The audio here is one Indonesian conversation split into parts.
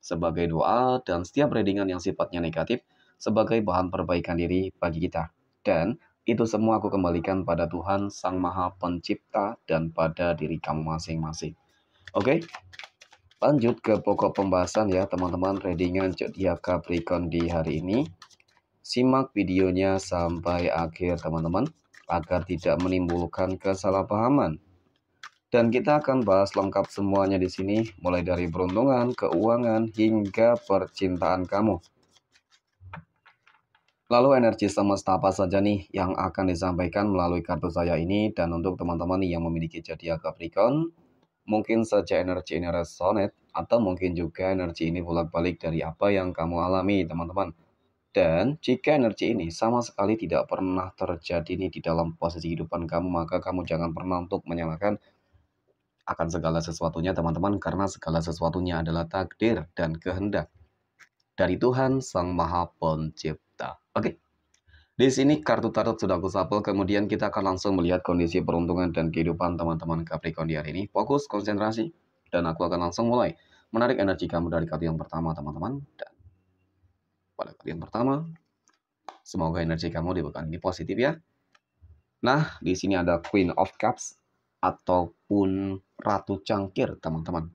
sebagai doa dan setiap readingan yang sifatnya negatif sebagai bahan perbaikan diri bagi kita. Dan itu semua aku kembalikan pada Tuhan Sang Maha Pencipta dan pada diri kamu masing-masing. Oke, lanjut ke pokok pembahasan ya teman-teman readingan Jodiaka Capricorn di hari ini. Simak videonya sampai akhir teman-teman agar tidak menimbulkan kesalahpahaman dan kita akan bahas lengkap semuanya di sini, mulai dari beruntungan, keuangan, hingga percintaan kamu. Lalu energi semesta apa saja nih yang akan disampaikan melalui kartu saya ini dan untuk teman-teman yang memiliki jadian Capricorn, mungkin saja energi ini resonate atau mungkin juga energi ini bolak-balik dari apa yang kamu alami teman-teman. Dan jika energi ini sama sekali tidak pernah terjadi nih di dalam posisi kehidupan kamu, maka kamu jangan pernah untuk menyalahkan akan segala sesuatunya teman-teman karena segala sesuatunya adalah takdir dan kehendak dari Tuhan Sang Maha Pencipta. Oke. Di sini kartu-tarot sudah aku sapel, kemudian kita akan langsung melihat kondisi peruntungan dan kehidupan teman-teman Capricorn di hari ini. Fokus, konsentrasi, dan aku akan langsung mulai menarik energi kamu dari kartu yang pertama, teman-teman. Dan pada kartu yang pertama, semoga energi kamu di pekan ini positif ya. Nah, di sini ada Queen of Cups, ataupun ratu cangkir, teman-teman.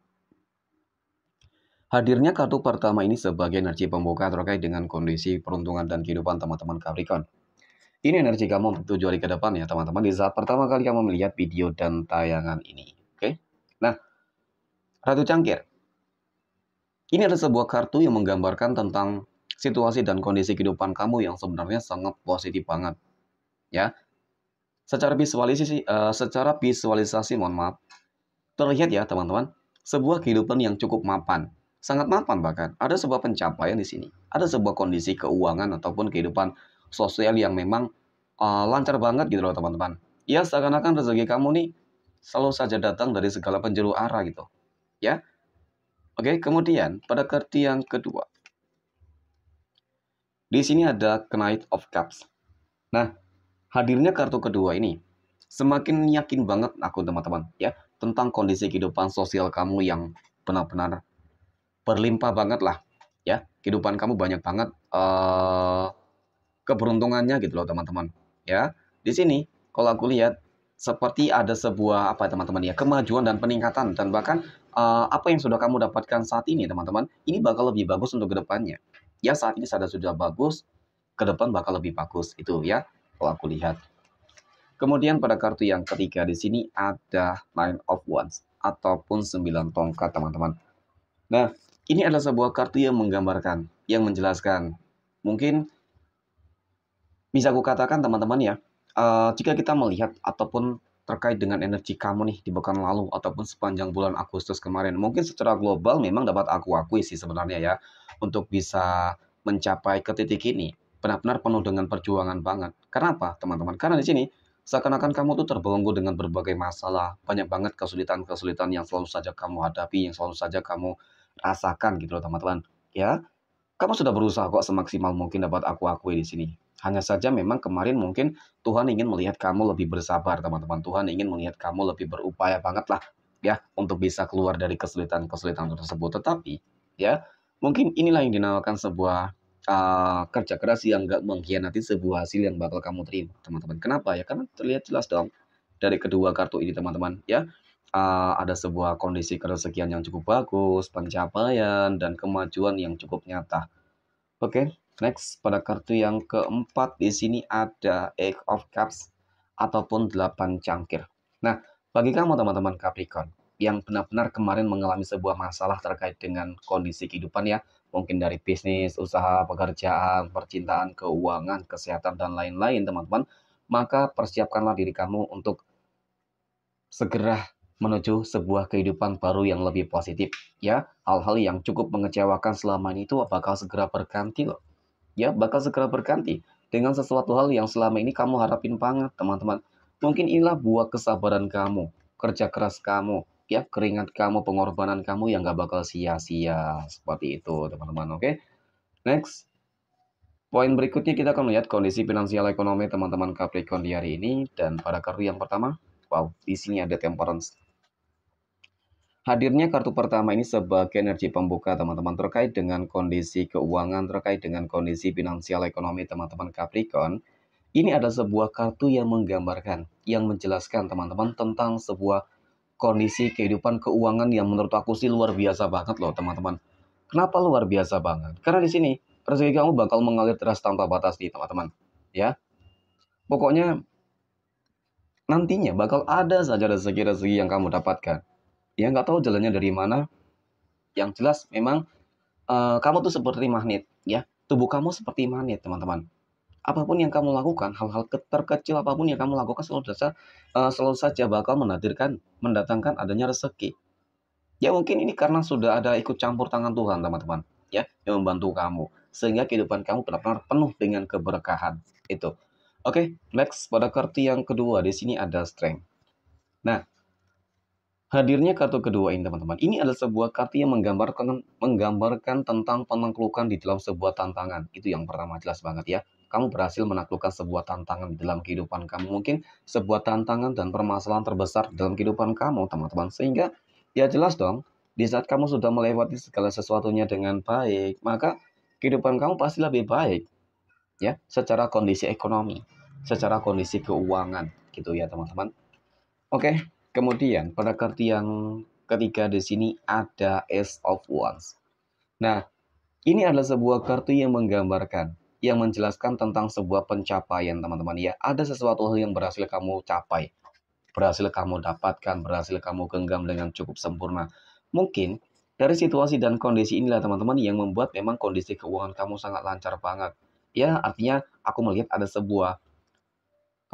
Hadirnya kartu pertama ini sebagai energi pembuka terkait dengan kondisi peruntungan dan kehidupan teman-teman Capricorn. Ini energi kamu untuk tujuh hari ke depan ya teman-teman di saat pertama kali kamu melihat video dan tayangan ini. Oke. Nah, Ratu Cangkir. Ini adalah sebuah kartu yang menggambarkan tentang situasi dan kondisi kehidupan kamu yang sebenarnya sangat positif banget. Ya, Secara visualisasi, uh, eh, secara visualisasi, mohon maaf, terlihat ya teman-teman, sebuah kehidupan yang cukup mapan, sangat mapan bahkan. Ada sebuah pencapaian di sini, ada sebuah kondisi keuangan ataupun kehidupan sosial yang memang uh, lancar banget gitu loh teman-teman. Ya seakan-akan rezeki kamu nih selalu saja datang dari segala penjuru arah gitu, ya. Oke, kemudian pada kerti yang kedua, di sini ada Knight of Cups. Nah, hadirnya kartu kedua ini semakin yakin banget aku teman-teman ya tentang kondisi kehidupan sosial kamu yang benar-benar berlimpah banget lah ya kehidupan kamu banyak banget uh, keberuntungannya gitu loh teman-teman ya di sini kalau aku lihat seperti ada sebuah apa ya, teman-teman ya kemajuan dan peningkatan dan bahkan uh, apa yang sudah kamu dapatkan saat ini teman-teman ini bakal lebih bagus untuk kedepannya ya saat ini sudah sudah bagus ke depan bakal lebih bagus itu ya kalau aku lihat. Kemudian pada kartu yang ketiga di sini ada Nine of Wands ataupun sembilan tongkat teman-teman. Nah, ini adalah sebuah kartu yang menggambarkan, yang menjelaskan. Mungkin bisa aku katakan teman-teman ya, uh, jika kita melihat ataupun terkait dengan energi kamu nih di pekan lalu ataupun sepanjang bulan Agustus kemarin. Mungkin secara global memang dapat aku akui sih sebenarnya ya untuk bisa mencapai ke titik ini benar-benar penuh dengan perjuangan banget. Karena apa, teman-teman? Karena di sini seakan-akan kamu tuh terbelenggu dengan berbagai masalah, banyak banget kesulitan-kesulitan yang selalu saja kamu hadapi, yang selalu saja kamu rasakan gitu loh, teman-teman. Ya, kamu sudah berusaha kok semaksimal mungkin dapat aku akui di sini. Hanya saja memang kemarin mungkin Tuhan ingin melihat kamu lebih bersabar, teman-teman. Tuhan ingin melihat kamu lebih berupaya banget lah ya untuk bisa keluar dari kesulitan-kesulitan tersebut. Tetapi ya mungkin inilah yang dinamakan sebuah Ah, kerja keras yang nggak mengkhianati sebuah hasil yang bakal kamu terima, teman-teman. Kenapa ya? Karena terlihat jelas dong dari kedua kartu ini, teman-teman. Ya, uh, ada sebuah kondisi keresekian yang cukup bagus, pencapaian, dan kemajuan yang cukup nyata. Oke, okay, next pada kartu yang keempat di sini ada Eight of Cups ataupun delapan cangkir. Nah, bagi kamu teman-teman Capricorn, yang benar-benar kemarin mengalami sebuah masalah terkait dengan kondisi kehidupan ya, mungkin dari bisnis, usaha, pekerjaan, percintaan, keuangan, kesehatan dan lain-lain teman-teman, maka persiapkanlah diri kamu untuk segera menuju sebuah kehidupan baru yang lebih positif ya hal-hal yang cukup mengecewakan selama ini itu bakal segera berganti loh ya bakal segera berganti dengan sesuatu hal yang selama ini kamu harapin banget teman-teman mungkin inilah buah kesabaran kamu kerja keras kamu ya keringat kamu, pengorbanan kamu yang gak bakal sia-sia seperti itu, teman-teman. Oke, next. Poin berikutnya kita akan melihat kondisi finansial ekonomi teman-teman Capricorn di hari ini dan pada kartu yang pertama, wow, di sini ada temperance. Hadirnya kartu pertama ini sebagai energi pembuka teman-teman terkait dengan kondisi keuangan, terkait dengan kondisi finansial ekonomi teman-teman Capricorn. Ini ada sebuah kartu yang menggambarkan, yang menjelaskan teman-teman tentang sebuah kondisi kehidupan keuangan yang menurut aku sih luar biasa banget loh teman-teman. Kenapa luar biasa banget? Karena di sini rezeki kamu bakal mengalir deras tanpa batas nih teman-teman. Ya, pokoknya nantinya bakal ada saja rezeki-rezeki yang kamu dapatkan. Ya nggak tahu jalannya dari mana. Yang jelas memang uh, kamu tuh seperti magnet, ya. Tubuh kamu seperti magnet, teman-teman apapun yang kamu lakukan, hal-hal terkecil apapun yang kamu lakukan selalu saja eh, selalu saja bakal mendatangkan mendatangkan adanya rezeki. Ya mungkin ini karena sudah ada ikut campur tangan Tuhan, teman-teman, ya, yang membantu kamu sehingga kehidupan kamu benar-benar penuh dengan keberkahan. Itu. Oke, okay, next pada kartu yang kedua di sini ada strength. Nah, Hadirnya kartu kedua ini teman-teman, ini adalah sebuah kartu yang menggambarkan menggambarkan tentang penaklukan di dalam sebuah tantangan. Itu yang pertama jelas banget ya kamu berhasil menaklukkan sebuah tantangan di dalam kehidupan kamu. Mungkin sebuah tantangan dan permasalahan terbesar dalam kehidupan kamu, teman-teman. Sehingga ya jelas dong, di saat kamu sudah melewati segala sesuatunya dengan baik, maka kehidupan kamu pasti lebih baik. Ya, secara kondisi ekonomi, secara kondisi keuangan gitu ya, teman-teman. Oke, kemudian pada kartu yang ketiga di sini ada Ace of Wands. Nah, ini adalah sebuah kartu yang menggambarkan yang menjelaskan tentang sebuah pencapaian teman-teman ya ada sesuatu hal yang berhasil kamu capai berhasil kamu dapatkan berhasil kamu genggam dengan cukup sempurna mungkin dari situasi dan kondisi inilah teman-teman yang membuat memang kondisi keuangan kamu sangat lancar banget ya artinya aku melihat ada sebuah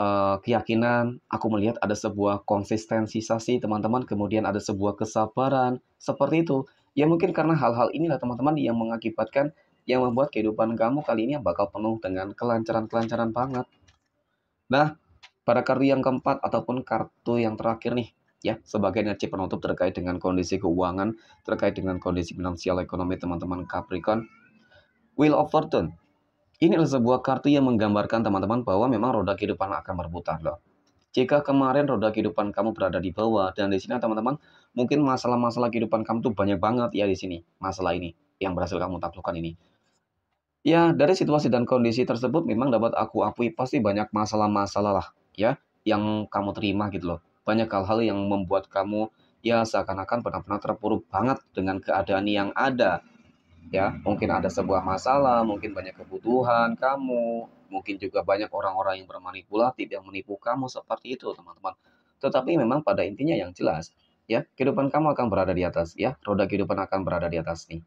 uh, keyakinan aku melihat ada sebuah konsistensi teman-teman kemudian ada sebuah kesabaran seperti itu ya mungkin karena hal-hal inilah teman-teman yang mengakibatkan yang membuat kehidupan kamu kali ini bakal penuh dengan kelancaran-kelancaran banget. Nah, pada kartu yang keempat ataupun kartu yang terakhir nih, ya sebagai energi penutup terkait dengan kondisi keuangan, terkait dengan kondisi finansial ekonomi teman-teman Capricorn, Wheel of Fortune. Ini adalah sebuah kartu yang menggambarkan teman-teman bahwa memang roda kehidupan akan berputar loh. Jika kemarin roda kehidupan kamu berada di bawah dan di sini teman-teman mungkin masalah-masalah kehidupan kamu tuh banyak banget ya di sini masalah ini yang berhasil kamu taklukkan ini. Ya, dari situasi dan kondisi tersebut memang dapat aku akui pasti banyak masalah-masalah lah ya yang kamu terima gitu loh. Banyak hal-hal yang membuat kamu ya seakan-akan pernah-pernah terpuruk banget dengan keadaan yang ada. Ya, mungkin ada sebuah masalah, mungkin banyak kebutuhan kamu, mungkin juga banyak orang-orang yang bermanipulatif yang menipu kamu seperti itu, teman-teman. Tetapi memang pada intinya yang jelas, ya, kehidupan kamu akan berada di atas, ya, roda kehidupan akan berada di atas nih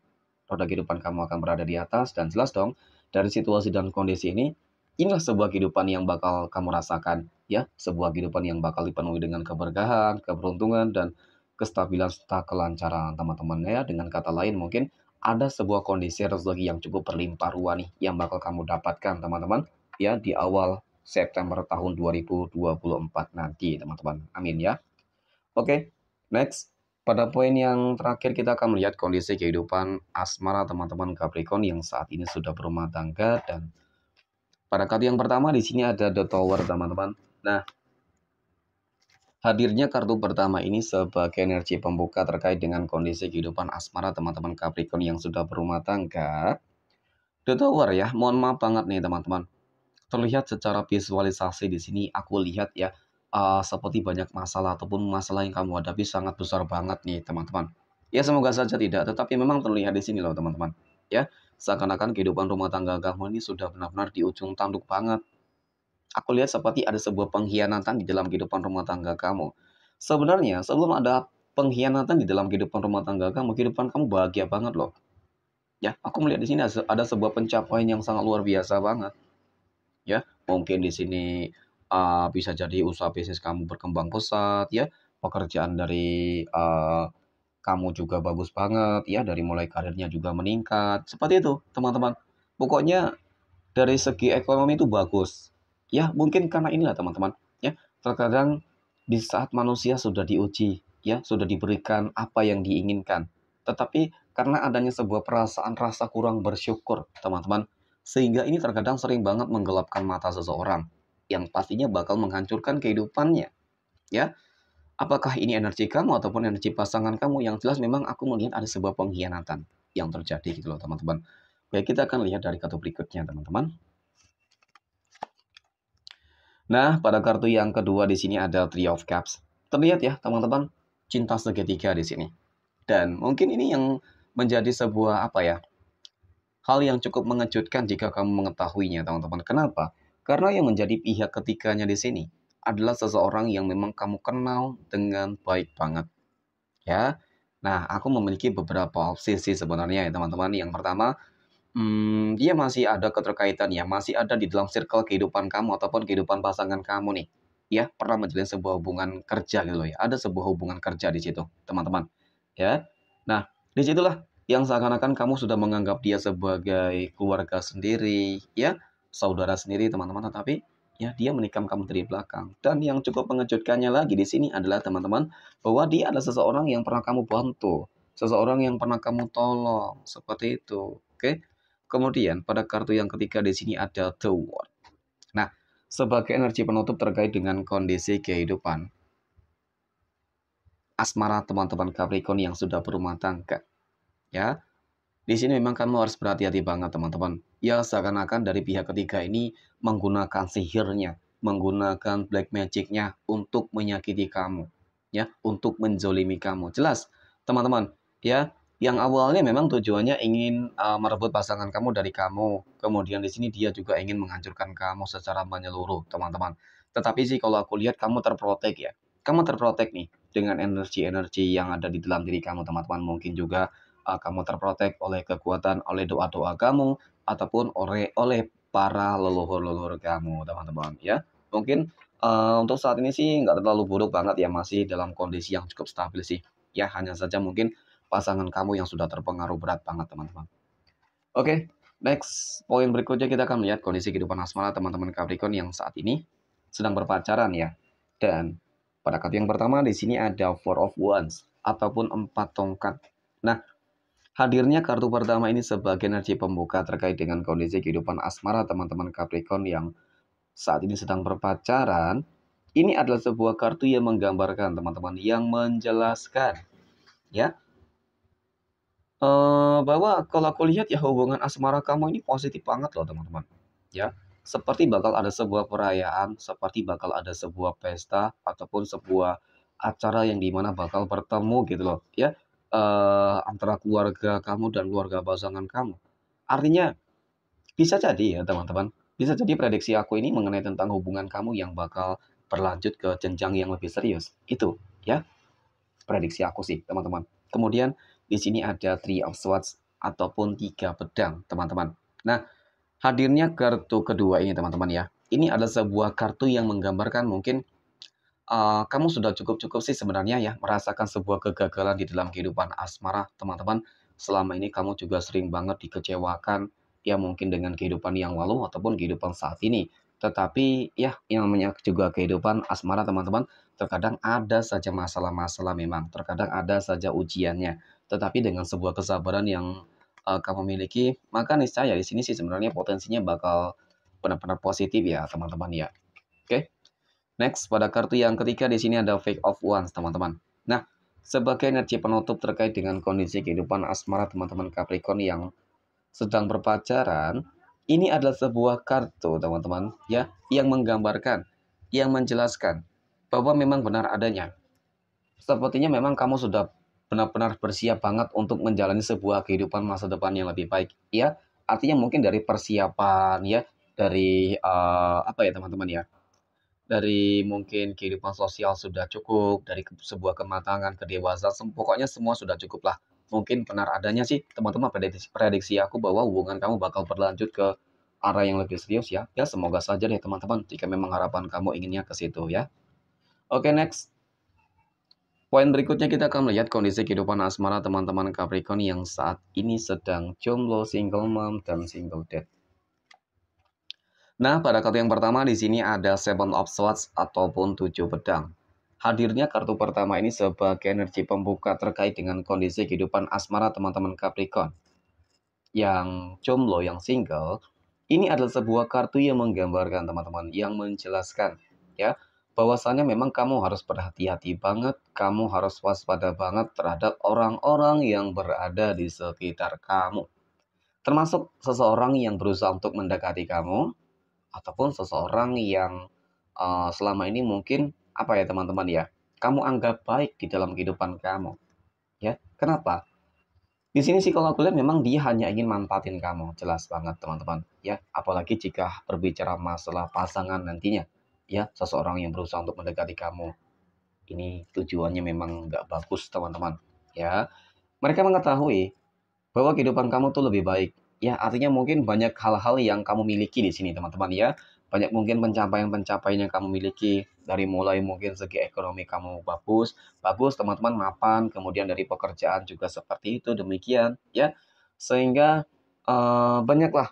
roda kehidupan kamu akan berada di atas dan jelas dong dari situasi dan kondisi ini inilah sebuah kehidupan yang bakal kamu rasakan ya sebuah kehidupan yang bakal dipenuhi dengan keberkahan keberuntungan dan kestabilan serta kelancaran teman-teman ya dengan kata lain mungkin ada sebuah kondisi rezeki yang cukup berlimpah ruah nih yang bakal kamu dapatkan teman-teman ya di awal September tahun 2024 nanti teman-teman amin ya oke okay, next pada poin yang terakhir kita akan melihat kondisi kehidupan asmara teman-teman Capricorn yang saat ini sudah berumah tangga dan pada kartu yang pertama di sini ada The Tower teman-teman. Nah, hadirnya kartu pertama ini sebagai energi pembuka terkait dengan kondisi kehidupan asmara teman-teman Capricorn yang sudah berumah tangga. The Tower ya, mohon maaf banget nih teman-teman. Terlihat secara visualisasi di sini aku lihat ya uh, seperti banyak masalah ataupun masalah yang kamu hadapi sangat besar banget nih teman-teman. Ya semoga saja tidak, tetapi memang terlihat di sini loh teman-teman. Ya, seakan-akan kehidupan rumah tangga kamu ini sudah benar-benar di ujung tanduk banget. Aku lihat seperti ada sebuah pengkhianatan di dalam kehidupan rumah tangga kamu. Sebenarnya sebelum ada pengkhianatan di dalam kehidupan rumah tangga kamu, kehidupan kamu bahagia banget loh. Ya, aku melihat di sini ada sebuah pencapaian yang sangat luar biasa banget. Ya, mungkin di sini uh, bisa jadi usaha bisnis kamu berkembang pesat ya pekerjaan dari uh, kamu juga bagus banget ya dari mulai karirnya juga meningkat seperti itu teman-teman pokoknya dari segi ekonomi itu bagus ya mungkin karena inilah teman-teman ya terkadang di saat manusia sudah diuji ya sudah diberikan apa yang diinginkan tetapi karena adanya sebuah perasaan rasa kurang bersyukur teman-teman sehingga ini terkadang sering banget menggelapkan mata seseorang yang pastinya bakal menghancurkan kehidupannya. Ya, apakah ini energi kamu ataupun energi pasangan kamu yang jelas memang aku melihat ada sebuah pengkhianatan yang terjadi gitu loh teman-teman. Baik, kita akan lihat dari kartu berikutnya teman-teman. Nah, pada kartu yang kedua di sini ada Three of Cups. Terlihat ya teman-teman, cinta segitiga di sini. Dan mungkin ini yang menjadi sebuah apa ya? Hal yang cukup mengejutkan jika kamu mengetahuinya, teman-teman. Kenapa? Karena yang menjadi pihak ketiganya di sini adalah seseorang yang memang kamu kenal dengan baik banget. Ya. Nah, aku memiliki beberapa opsi sih sebenarnya ya teman-teman. Yang pertama, hmm, dia masih ada keterkaitan ya, masih ada di dalam circle kehidupan kamu ataupun kehidupan pasangan kamu nih. Ya, pernah menjalin sebuah hubungan kerja gitu loh ya. Ada sebuah hubungan kerja di situ, teman-teman. Ya. Nah, di situlah yang seakan-akan kamu sudah menganggap dia sebagai keluarga sendiri, ya saudara sendiri teman-teman tetapi ya dia menikam kamu dari belakang dan yang cukup mengejutkannya lagi di sini adalah teman-teman bahwa dia adalah seseorang yang pernah kamu bantu seseorang yang pernah kamu tolong seperti itu oke kemudian pada kartu yang ketiga di sini ada the word nah sebagai energi penutup terkait dengan kondisi kehidupan asmara teman-teman Capricorn yang sudah berumah tangga ya di sini memang kamu harus berhati-hati banget teman-teman. Ya seakan-akan dari pihak ketiga ini menggunakan sihirnya, menggunakan black magicnya untuk menyakiti kamu, ya, untuk menjolimi kamu. Jelas, teman-teman, ya, yang awalnya memang tujuannya ingin uh, merebut pasangan kamu dari kamu. Kemudian di sini dia juga ingin menghancurkan kamu secara menyeluruh, teman-teman. Tetapi sih kalau aku lihat kamu terprotek ya. Kamu terprotek nih dengan energi-energi yang ada di dalam diri kamu, teman-teman. Mungkin juga uh, kamu terprotek oleh kekuatan oleh doa-doa kamu ataupun oleh oleh para leluhur-leluhur kamu teman-teman ya mungkin uh, untuk saat ini sih nggak terlalu buruk banget ya masih dalam kondisi yang cukup stabil sih ya hanya saja mungkin pasangan kamu yang sudah terpengaruh berat banget teman-teman oke okay, next poin berikutnya kita akan melihat kondisi kehidupan asmara teman-teman Capricorn yang saat ini sedang berpacaran ya dan pada kartu yang pertama di sini ada Four of Wands ataupun empat tongkat. Nah, Hadirnya kartu pertama ini sebagai energi pembuka terkait dengan kondisi kehidupan asmara teman-teman Capricorn yang saat ini sedang berpacaran. Ini adalah sebuah kartu yang menggambarkan teman-teman yang menjelaskan ya eh, bahwa kalau aku lihat ya hubungan asmara kamu ini positif banget loh teman-teman ya seperti bakal ada sebuah perayaan, seperti bakal ada sebuah pesta ataupun sebuah acara yang dimana bakal bertemu gitu loh ya uh, antara keluarga kamu dan keluarga pasangan kamu. Artinya bisa jadi ya teman-teman, bisa jadi prediksi aku ini mengenai tentang hubungan kamu yang bakal berlanjut ke jenjang yang lebih serius. Itu ya prediksi aku sih teman-teman. Kemudian di sini ada Three of Swords ataupun tiga pedang teman-teman. Nah hadirnya kartu kedua ini teman-teman ya. Ini adalah sebuah kartu yang menggambarkan mungkin uh, kamu sudah cukup-cukup sih sebenarnya ya merasakan sebuah kegagalan di dalam kehidupan asmara, teman-teman. Selama ini kamu juga sering banget dikecewakan, ya mungkin dengan kehidupan yang lalu ataupun kehidupan saat ini. Tetapi ya yang namanya juga kehidupan asmara teman-teman, terkadang ada saja masalah-masalah memang, terkadang ada saja ujiannya. Tetapi dengan sebuah kesabaran yang uh, kamu miliki, maka niscaya di sini sih sebenarnya potensinya bakal benar-benar positif ya teman-teman ya. Oke. Okay? Next, pada kartu yang ketiga di sini ada fake of ones, teman-teman. Nah, sebagai energi penutup terkait dengan kondisi kehidupan asmara teman-teman Capricorn yang sedang berpacaran, ini adalah sebuah kartu, teman-teman, ya, yang menggambarkan, yang menjelaskan bahwa memang benar adanya. Sepertinya memang kamu sudah benar-benar bersiap banget untuk menjalani sebuah kehidupan masa depan yang lebih baik, ya. Artinya mungkin dari persiapan, ya, dari uh, apa ya, teman-teman ya dari mungkin kehidupan sosial sudah cukup, dari sebuah kematangan, kedewasaan, sem pokoknya semua sudah cukup lah. Mungkin benar adanya sih teman-teman prediksi, prediksi aku bahwa hubungan kamu bakal berlanjut ke arah yang lebih serius ya. Ya semoga saja deh teman-teman jika memang harapan kamu inginnya ke situ ya. Oke okay, next. Poin berikutnya kita akan melihat kondisi kehidupan asmara teman-teman Capricorn yang saat ini sedang jomblo, single mom, dan single dad. Nah, pada kartu yang pertama di sini ada Seven of Swords ataupun tujuh pedang. Hadirnya kartu pertama ini sebagai energi pembuka terkait dengan kondisi kehidupan asmara teman-teman Capricorn. Yang jomblo, yang single, ini adalah sebuah kartu yang menggambarkan teman-teman, yang menjelaskan ya bahwasanya memang kamu harus berhati-hati banget, kamu harus waspada banget terhadap orang-orang yang berada di sekitar kamu. Termasuk seseorang yang berusaha untuk mendekati kamu, ataupun seseorang yang uh, selama ini mungkin apa ya teman-teman ya kamu anggap baik di dalam kehidupan kamu ya kenapa di sini psikolog kuliah memang dia hanya ingin manfaatin kamu jelas banget teman-teman ya apalagi jika berbicara masalah pasangan nantinya ya seseorang yang berusaha untuk mendekati kamu ini tujuannya memang nggak bagus teman-teman ya mereka mengetahui bahwa kehidupan kamu tuh lebih baik ya artinya mungkin banyak hal-hal yang kamu miliki di sini teman-teman ya banyak mungkin pencapaian-pencapaian yang kamu miliki dari mulai mungkin segi ekonomi kamu bagus bagus teman-teman mapan kemudian dari pekerjaan juga seperti itu demikian ya sehingga uh, banyaklah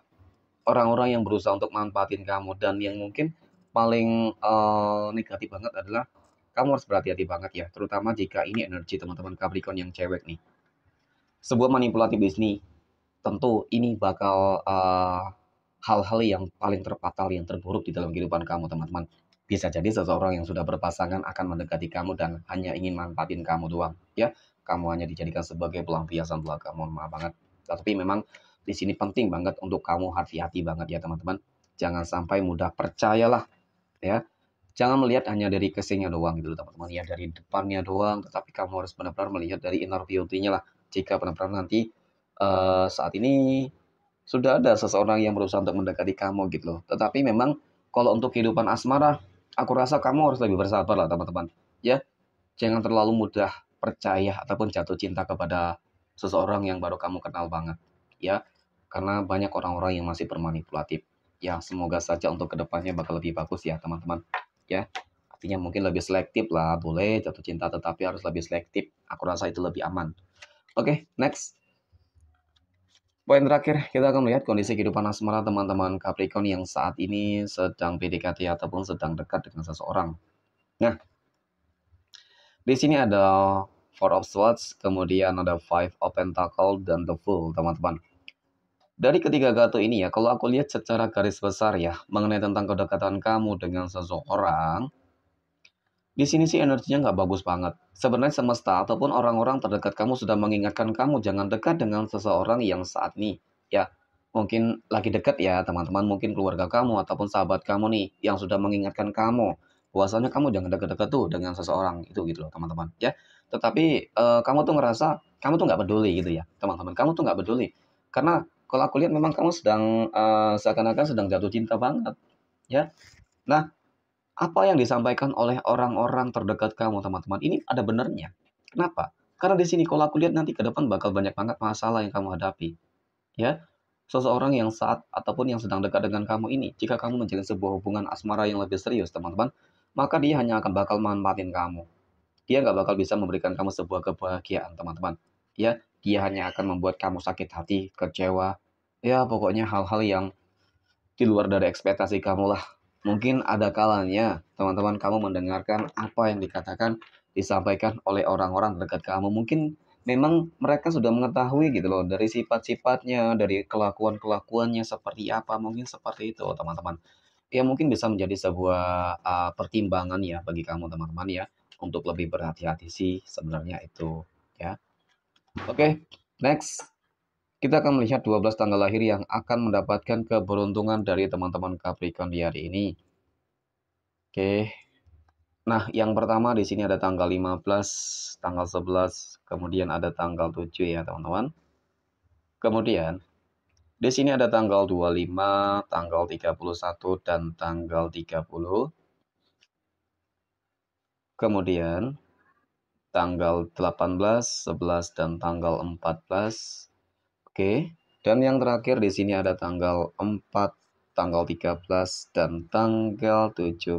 orang-orang yang berusaha untuk manfaatin kamu dan yang mungkin paling uh, negatif banget adalah kamu harus berhati-hati banget ya terutama jika ini energi teman-teman Capricorn yang cewek nih sebuah manipulatif bisnis tentu ini bakal eh, hal-hal uh, yang paling terpatal yang terburuk di dalam kehidupan kamu, teman-teman. Bisa jadi seseorang yang sudah berpasangan akan mendekati kamu dan hanya ingin manfaatin kamu doang, ya. Kamu hanya dijadikan sebagai pelampiasan belaka, mohon maaf banget. Tapi memang di sini penting banget untuk kamu hati-hati banget ya, teman-teman. Jangan sampai mudah percayalah, ya. Jangan melihat hanya dari casingnya doang gitu teman-teman ya dari depannya doang tetapi kamu harus benar-benar melihat dari inner beauty-nya lah jika benar-benar nanti Eh, saat ini sudah ada seseorang yang berusaha untuk mendekati kamu gitu loh. Tetapi memang kalau untuk kehidupan asmara, aku rasa kamu harus lebih bersabar lah teman-teman. Ya, jangan terlalu mudah percaya ataupun jatuh cinta kepada seseorang yang baru kamu kenal banget. Ya, karena banyak orang-orang yang masih bermanipulatif. Ya, semoga saja untuk kedepannya bakal lebih bagus ya teman-teman. Ya, artinya mungkin lebih selektif lah. Boleh jatuh cinta tetapi harus lebih selektif. Aku rasa itu lebih aman. Oke, okay, next. Poin terakhir, kita akan melihat kondisi kehidupan asmara teman-teman Capricorn yang saat ini sedang PDKT ataupun sedang dekat dengan seseorang. Nah, di sini ada Four of Swords, kemudian ada Five of Pentacles dan The Fool, teman-teman. Dari ketiga kartu ini ya, kalau aku lihat secara garis besar ya, mengenai tentang kedekatan kamu dengan seseorang, di sini sih energinya nggak bagus banget. Sebenarnya semesta ataupun orang-orang terdekat kamu sudah mengingatkan kamu jangan dekat dengan seseorang yang saat ini. Ya, mungkin lagi dekat ya teman-teman, mungkin keluarga kamu ataupun sahabat kamu nih yang sudah mengingatkan kamu. Bahwasanya kamu jangan dekat-dekat tuh dengan seseorang itu gitu loh teman-teman ya. Tetapi uh, kamu tuh ngerasa kamu tuh nggak peduli gitu ya teman-teman. Kamu tuh nggak peduli karena kalau aku lihat memang kamu sedang uh, seakan-akan sedang jatuh cinta banget ya. Nah, apa yang disampaikan oleh orang-orang terdekat kamu, teman-teman. Ini ada benarnya Kenapa? Karena di sini kalau aku lihat nanti ke depan bakal banyak banget masalah yang kamu hadapi. Ya, seseorang yang saat ataupun yang sedang dekat dengan kamu ini, jika kamu menjalin sebuah hubungan asmara yang lebih serius, teman-teman, maka dia hanya akan bakal manfaatin kamu. Dia nggak bakal bisa memberikan kamu sebuah kebahagiaan, teman-teman. Ya, dia hanya akan membuat kamu sakit hati, kecewa. Ya, pokoknya hal-hal yang di luar dari ekspektasi kamu lah, Mungkin ada kalanya teman-teman kamu mendengarkan apa yang dikatakan disampaikan oleh orang-orang dekat kamu. Mungkin memang mereka sudah mengetahui gitu loh dari sifat-sifatnya, dari kelakuan-kelakuannya seperti apa. Mungkin seperti itu teman-teman. Ya mungkin bisa menjadi sebuah uh, pertimbangan ya bagi kamu teman-teman ya untuk lebih berhati-hati sih sebenarnya itu ya. Oke, okay, next. Kita akan melihat 12 tanggal lahir yang akan mendapatkan keberuntungan dari teman-teman Capricorn di hari ini. Oke. Nah, yang pertama di sini ada tanggal 15, tanggal 11, kemudian ada tanggal 7 ya, teman-teman. Kemudian di sini ada tanggal 25, tanggal 31 dan tanggal 30. Kemudian tanggal 18, 11 dan tanggal 14 Oke. Dan yang terakhir di sini ada tanggal 4, tanggal 13 dan tanggal 17.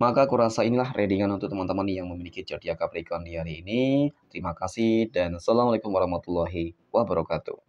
Maka kurasa inilah readingan untuk teman-teman yang memiliki zodiak Capricorn di hari ini. Terima kasih dan Assalamualaikum warahmatullahi wabarakatuh.